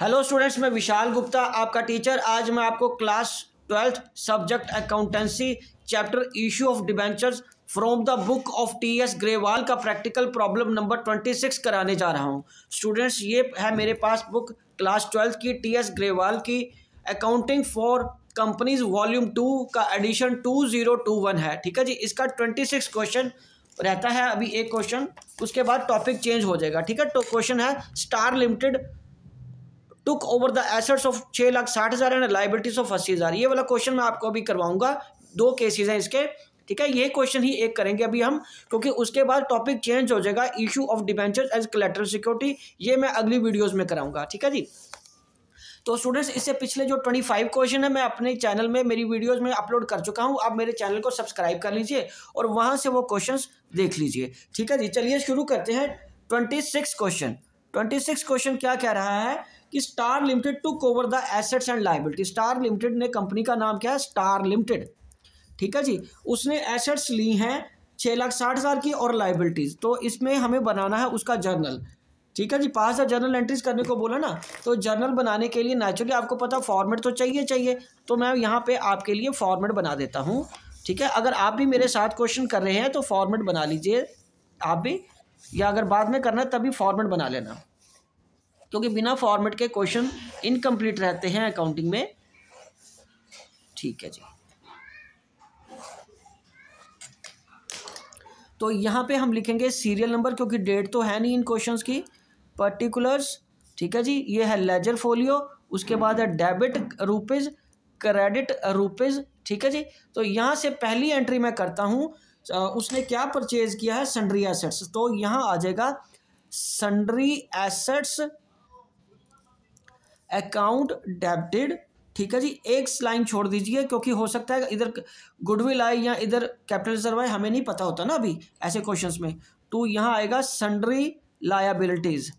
hello students मैं विशाल गुप्ता आपका teacher आज मैं आपको class twelfth subject accountancy chapter issue of debentures from the book of T S Grewal का practical problem number twenty six कराने जा रहा हूं स्टूडेंट्स ये है मेरे पास बुक क्लास ट्वेल्थ की टी एस ग्रेवाल की accounting for companies volume two का edition two zero two one है ठीक है जी इसका ट्वेंटी सिक्स क्वेश्चन रहता है अभी एक क्वेश्चन उसके बाद टॉपिक चेंज हो जाएगा ठीक है तो क्वेश्चन है Star limited took over the assets of छः लाख साठ हज़ार एंड लाइबिलिटीज ऑफ अस्सी हज़ार ये वाला क्वेश्चन मैं आपको अभी करवाऊंगा दो केसेज हैं इसके ठीक है ये क्वेश्चन ही एक करेंगे अभी हम क्योंकि उसके बाद टॉपिक चेंज हो जाएगा issue of debentures as collateral security ये मैं अगली वीडियोज में कराऊंगा ठीक है जी तो स्टूडेंट्स इससे पिछले जो ट्वेंटी फाइव क्वेश्चन है मैं अपने चैनल में मेरी वीडियोस में अपलोड कर चुका हूँ आप मेरे चैनल को सब्सक्राइब कर लीजिए और वहाँ से वो क्वेश्चंस देख लीजिए ठीक है जी चलिए शुरू करते हैं twenty six question twenty six question क्या कह रहा है कि Star limited to cover the assets and liability Star limited ने कंपनी का नाम क्या है स्टार लिमिटेड ठीक है जी उसने एसेट्स ली हैं छः लाख साठ हज़ार की और लाइबिलिटीज़ तो इसमें हमें बनाना है उसका जर्नल ठीक है जी पाँच हज़ार जर्नल एंट्रीज करने को बोला ना तो जर्नल बनाने के लिए नेचुरली आपको पता फॉर्मेट तो चाहिए चाहिए तो मैं यहाँ पे आपके लिए फॉर्मेट बना देता हूँ ठीक है अगर आप भी मेरे साथ क्वेश्चन कर रहे हैं तो फॉर्मेट बना लीजिए आप भी या अगर बाद में करना है तभी फॉर्मेट बना लेना क्योंकि बिना फॉर्मेट के क्वेश्चन इनकम्प्लीट रहते हैं अकाउंटिंग में ठीक है जी तो यहाँ पे हम लिखेंगे सीरियल नंबर क्योंकि डेट तो है नहीं इन क्वेश्चंस की पर्टिकुलर्स ठीक है जी ये है लेजर फोलियो उसके बाद है डेबिट रुपीज़ क्रेडिट रुपीज़ ठीक है जी तो यहाँ से पहली एंट्री मैं करता हूँ उसने क्या परचेज किया है सन्ड्री एसेट्स तो यहाँ आ जाएगा सन्ड्री एसेट्स अकाउंट डेबिटेड ठीक है जी एक लाइन छोड़ दीजिए क्योंकि हो सकता है इधर गुडविल आए या इधर कैपिटल रिजर्व आए हमें नहीं पता होता ना अभी ऐसे क्वेश्चन में तो यहाँ आएगा सन्ड्री लाइबिलिटीज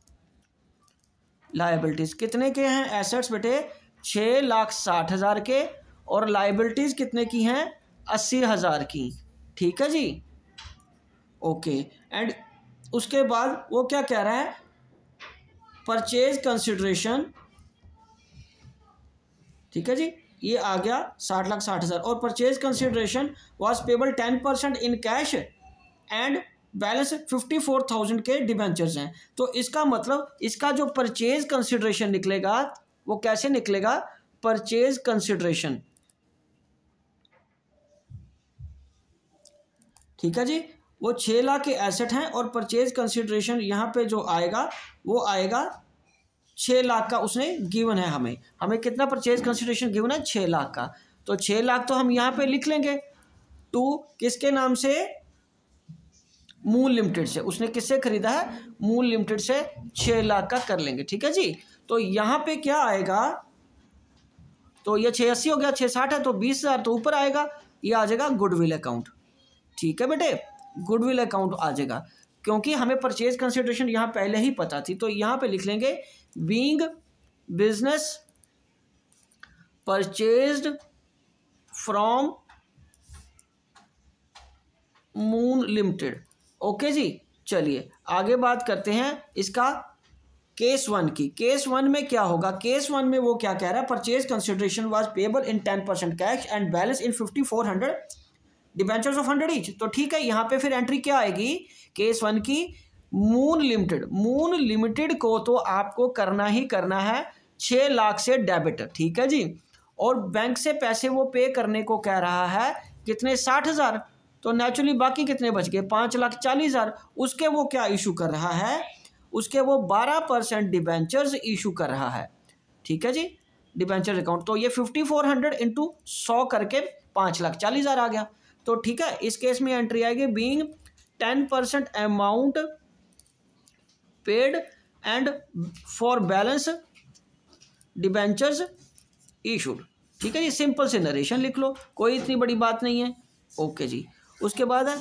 लाइबिलिटीज़ कितने के हैं एसेट्स बेटे छः लाख साठ हज़ार के और लाइबिलिटीज़ कितने की हैं अस्सी हज़ार की ठीक है जी ओके एंड उसके बाद वो क्या कह रहा है परचेज कंसिड्रेशन ठीक है जी ये आ गया साठ लाख साठ हज़ार और purchase consideration was payable ten percent in cash and balance fifty four thousand के डिबेंचर्स हैं तो इसका मतलब इसका जो परचेज कंसिडरेशन निकलेगा वो कैसे निकलेगा परचेज कंसिडरेशन ठीक है जी वो छः लाख के एसेट हैं और परचेज कंसिडरेशन यहाँ पे जो आएगा वो आएगा छः लाख का उसने गिवन है हमें हमें कितना परचेज कंसिडरेशन गिवन है छः लाख का तो छः लाख तो हम यहाँ पे लिख लेंगे टू किसके नाम से मूल लिमिटेड से उसने किससे खरीदा है मूल लिमिटेड से छः लाख का कर लेंगे ठीक है जी तो यहाँ पे क्या आएगा तो ये छः अस्सी हो गया छः साठ है तो बीस हज़ार तो ऊपर आएगा ये आ जाएगा गुडविल अकाउंट ठीक है बेटे गुडविल अकाउंट आ जाएगा क्योंकि हमें परचेज कंसिडरेशन यहाँ पहले ही पता थी तो यहाँ पे लिख लेंगे being business purchased from Moon limited okay जी चलिए आगे बात करते हैं इसका केस वन की केस वन में क्या होगा केस वन में वो क्या कह रहा है purchase consideration was payable in ten percent cash and balance in fifty four hundred debentures of hundred each तो ठीक है यहाँ पे फिर एंट्री क्या आएगी केस वन की मून लिमिटेड मून लिमिटेड को तो आपको करना ही करना है छः लाख से डेबिट ठीक है जी और बैंक से पैसे वो पे करने को कह रहा है कितने साठ हज़ार तो नेचुरली बाकी कितने बच गए पाँच लाख चालीस हज़ार उसके वो क्या इशू कर रहा है उसके वो बारह परसेंट डिबेंचर्स इशू कर रहा है ठीक है जी डिबेंचर अकाउंट तो ये फिफ्टी फोर हंड्रेड इंटू सौ करके पाँच लाख चालीस हज़ार आ गया तो ठीक है इस केस में एंट्री आएगी being ten percent amount paid and for balance debentures issued ठीक है जी सिंपल से नरेशन लिख लो कोई इतनी बड़ी बात नहीं है ओके जी उसके बाद है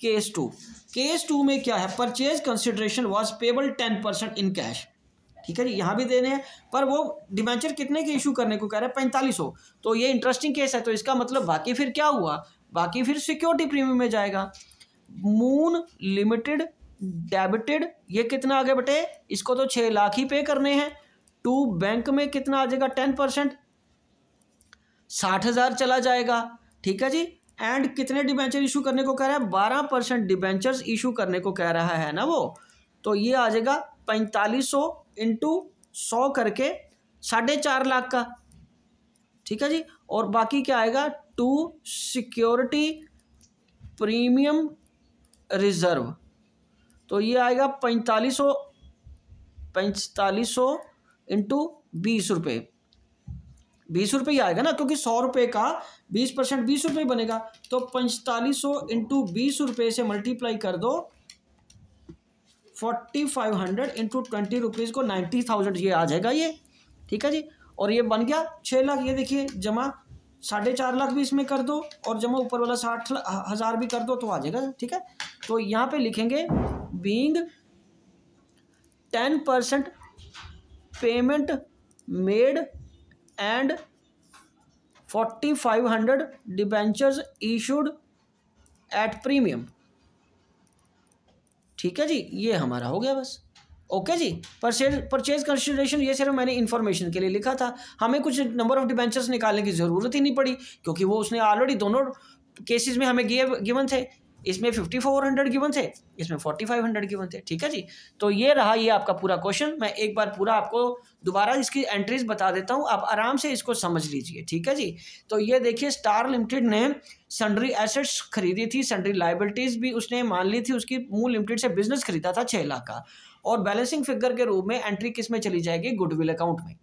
केस टू केस टू में क्या है purchase consideration was payable ten percent in cash ठीक है जी यहाँ भी देने हैं पर वो डिबेंचर कितने के इशू करने को कह रहे हैं पैंतालीस हो तो ये इंटरेस्टिंग केस है तो इसका मतलब बाकी फिर क्या हुआ बाकी फिर सिक्योरिटी प्रीमियम में जाएगा मून लिमिटेड डेबिटेड ये कितना आगे बटे इसको तो छः लाख ही पे करने हैं टू बैंक में कितना आ जाएगा टेन परसेंट साठ हज़ार चला जाएगा ठीक है जी एंड कितने डिबेंचर इशू करने को कह रहा है बारह परसेंट डिबेंचर इशू करने को कह रहा है ना वो तो ये आ जाएगा पैंतालीस सौ इंटू सौ करके साढ़े चार लाख का ठीक है जी और बाकी क्या आएगा टू सिक्योरिटी प्रीमियम रिजर्व तो ये आएगा पैंतालीस सौ पैंतालीस सौ इंटू बीस रुपये बीस रुपये ही आएगा ना क्योंकि सौ रुपये का बीस परसेंट बीस रुपये बनेगा तो पैंतालीस सौ इंटू बीस रुपये से मल्टीप्लाई कर दो forty five hundred into twenty rupees को नाइन्टी थाउजेंड ये आ जाएगा ये ठीक है जी और ये बन गया छः लाख ये देखिए जमा साढ़े चार लाख भी इसमें कर दो और जमा ऊपर वाला साठ हज़ार भी कर दो तो आ जाएगा ठीक है तो यहाँ पे लिखेंगे being ten percent payment made and forty five hundred debentures issued at premium ठीक है जी ये हमारा हो गया बस ओके जी परचेज परचेज कंसिडरेशन ये सिर्फ मैंने इन्फॉर्मेशन के लिए लिखा था हमें कुछ नंबर ऑफ डिबेंचर्स निकालने की ज़रूरत ही नहीं पड़ी क्योंकि वो उसने ऑलरेडी दोनों केसेस में हमें गिवन थे इसमें फिफ्टी फोर की गिवन थे इसमें फोर्टी फाइव की गिवन थे ठीक है जी तो ये रहा ये आपका पूरा क्वेश्चन मैं एक बार पूरा आपको दोबारा इसकी एंट्रीज बता देता हूँ आप आराम से इसको समझ लीजिए ठीक है जी तो ये देखिए स्टार लिमिटेड ने सन्ड्री एसेट्स खरीदी थी सन्ड्री लाइबिलिटीज़ भी उसने मान ली थी उसकी मूल लिमिटेड से बिजनेस खरीदा था छः लाख का और बैलेंसिंग फिगर के रूप में एंट्री किस में चली जाएगी गुडविल अकाउंट में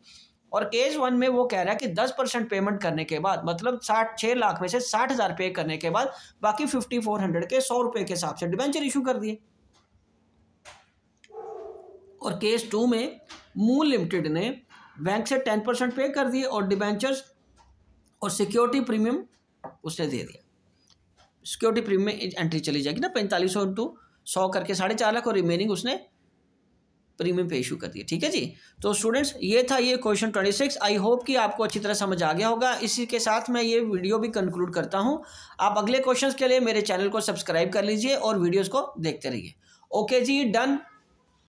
और केस वन में वो कह रहा है कि दस परसेंट पेमेंट करने के बाद मतलब साठ छः लाख में से साठ हज़ार पे करने के बाद बाकी फिफ्टी फोर हंड्रेड के सौ रुपए के हिसाब से डिबेंचर इशू कर दिए और केस टू में मूल लिमिटेड ने बैंक से टेन परसेंट पे कर दिए और डिबेंचर्स और सिक्योरिटी प्रीमियम उसने दे दिया सिक्योरिटी प्रीमियम एंट्री चली जाएगी ना पैंतालीस सौ इंटू सौ करके साढ़े चार लाख और रिमेनिंग उसने प्रीमियम पे इशू कर दिए ठीक है जी तो स्टूडेंट्स ये था ये question twenty six I hope कि आपको अच्छी तरह समझ आ गया होगा इसी के साथ मैं ये वीडियो भी कंक्लूड करता हूँ आप अगले क्वेश्चंस के लिए मेरे चैनल को सब्सक्राइब कर लीजिए और वीडियोज़ को देखते रहिए ओके जी डन